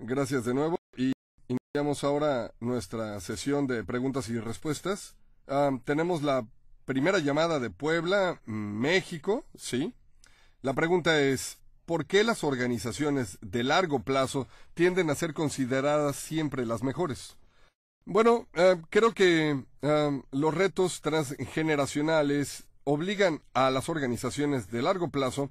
Gracias de nuevo y iniciamos ahora nuestra sesión de preguntas y respuestas. tenemos la primera llamada de Puebla, México, sí. La pregunta es, ¿por qué las organizaciones de largo plazo tienden a ser consideradas siempre las mejores? Bueno, eh, creo que los retos transgeneracionales obligan a las organizaciones de largo plazo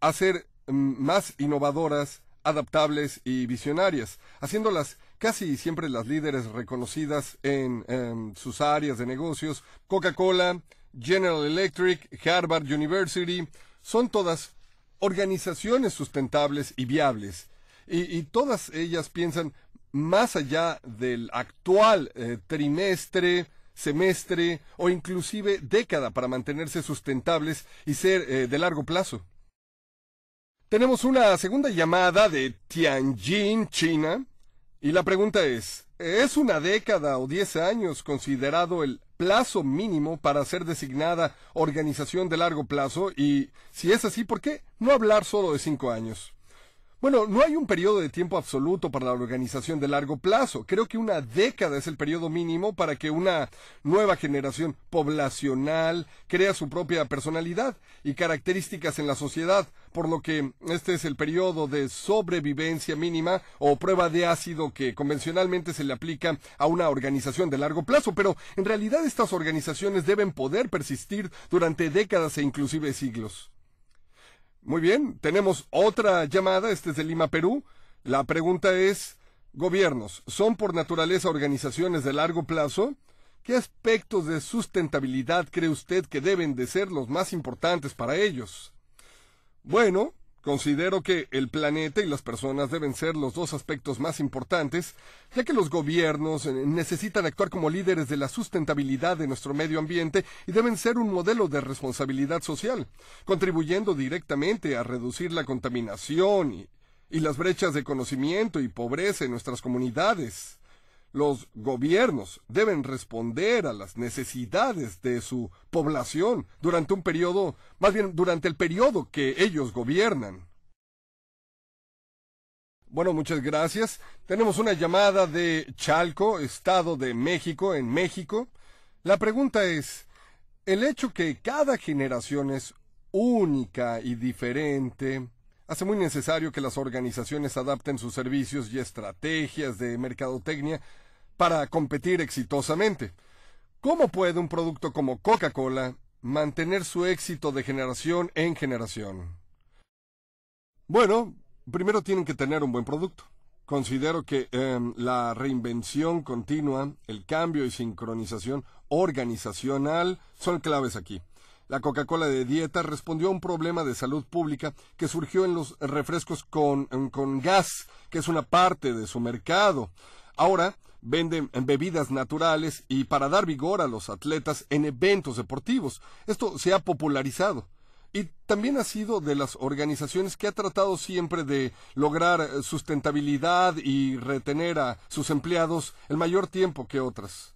a ser mm, más innovadoras, adaptables y visionarias, haciéndolas casi siempre las líderes reconocidas en, em, sus áreas de negocios, Coca-Cola, General Electric, Harvard University, son todas organizaciones sustentables y viables. Y, todas ellas piensan más allá del actual eh, trimestre, semestre o inclusive década para mantenerse sustentables y ser eh, de largo plazo. Tenemos una segunda llamada de Tianjin, China, y la pregunta es, ¿es una década o diez años considerado el plazo mínimo para ser designada organización de largo plazo? Y si es así, ¿por qué no hablar solo de cinco años? Bueno, no hay un periodo de tiempo absoluto para la organización de largo plazo. Creo que una década es el periodo mínimo para que una nueva generación poblacional crea su propia personalidad y características en la sociedad, por lo que este es el periodo de sobrevivencia mínima o prueba de ácido que convencionalmente se le aplica a una organización de largo plazo, pero en realidad estas organizaciones deben poder persistir durante décadas e inclusive siglos. Muy bien, tenemos otra llamada, este es de Lima, Perú. La pregunta es, gobiernos, ¿son por naturaleza organizaciones de largo plazo? ¿Qué aspectos de sustentabilidad cree usted que deben de ser los más importantes para ellos? Bueno, Considero que el planeta y las personas deben ser los dos aspectos más importantes, ya que los gobiernos eh, necesitan actuar como líderes de la sustentabilidad de nuestro medio ambiente y deben ser un modelo de responsabilidad social, contribuyendo directamente a reducir la contaminación y, las brechas de conocimiento y pobreza en nuestras comunidades. Los gobiernos deben responder a las necesidades de su población durante un periodo, más bien durante el periodo que ellos gobiernan. Bueno, muchas gracias. Tenemos una llamada de Chalco, Estado de México, en México. La pregunta es, el hecho que cada generación es única y diferente, hace muy necesario que las organizaciones adapten sus servicios y estrategias de mercadotecnia para competir exitosamente. ¿Cómo puede un producto como Coca-Cola mantener su éxito de generación en generación? Bueno, primero tienen que tener un buen producto. Considero que em, la reinvención continua, el cambio y sincronización organizacional son claves aquí. La Coca-Cola de dieta respondió a un problema de salud pública que surgió en los refrescos con, con gas, que es una parte de su mercado. Ahora venden bebidas naturales y para dar vigor a los atletas en eventos deportivos. Esto se ha popularizado. Y también ha sido de las organizaciones que ha tratado siempre de lograr sustentabilidad y retener a sus empleados el mayor tiempo que otras.